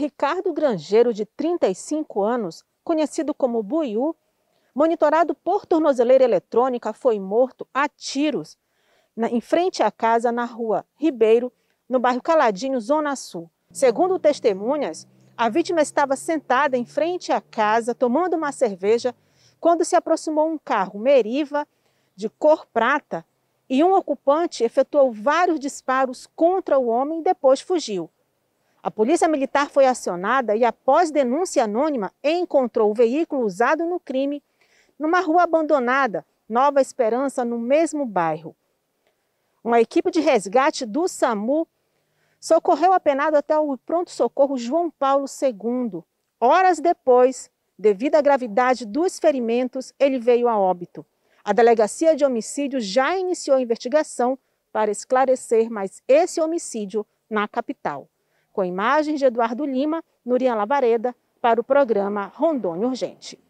Ricardo Grangeiro, de 35 anos, conhecido como Buiú, monitorado por tornozeleira eletrônica, foi morto a tiros na, em frente à casa na rua Ribeiro, no bairro Caladinho, Zona Sul. Segundo testemunhas, a vítima estava sentada em frente à casa, tomando uma cerveja, quando se aproximou um carro Meriva de cor prata e um ocupante efetuou vários disparos contra o homem e depois fugiu. A polícia militar foi acionada e, após denúncia anônima, encontrou o veículo usado no crime numa rua abandonada, Nova Esperança, no mesmo bairro. Uma equipe de resgate do SAMU socorreu o apenado até o pronto-socorro João Paulo II. Horas depois, devido à gravidade dos ferimentos, ele veio a óbito. A delegacia de homicídios já iniciou a investigação para esclarecer mais esse homicídio na capital com imagens de Eduardo Lima, Nurian Lavareda, para o programa Rondônia Urgente.